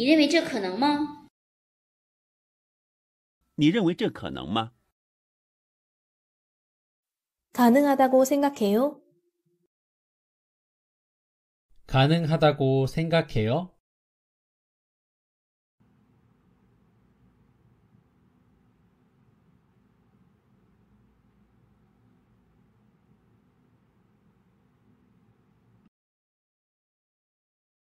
你认为这可能吗？你认为这可能吗？ 가능하다고 생각해요? 가능하다고 생각해요?